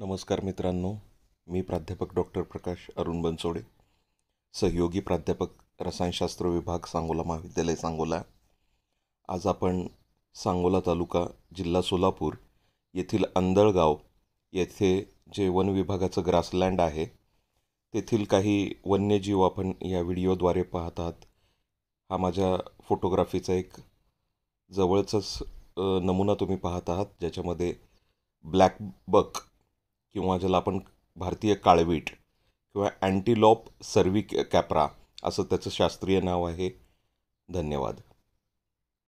नमस्कार मित्रांनो मी प्राध्यापक डॉक्टर प्रकाश अरुण बनसोडे सहयोगी प्राध्यापक रसायनशास्त्र विभाग सांगोला महाविद्यालय सांगोला आज आपण सांगोला तालुका जिल्हा सोलापूर येथील अंदळगाव येथे जे वन विभागाचं ग्रासलँड आहे तेथील काही वन्यजीव आपण या व्हिडिओद्वारे पाहत आहात हा माझ्या फोटोग्राफीचा एक जवळचाच नमुना तुम्ही पाहत आहात ज्याच्यामध्ये ब्लॅक बक किंवा ज्याला आपण भारतीय काळवीट किंवा अँटीलॉप सर्विक कॅपरा असं त्याचं शास्त्रीय नाव आहे धन्यवाद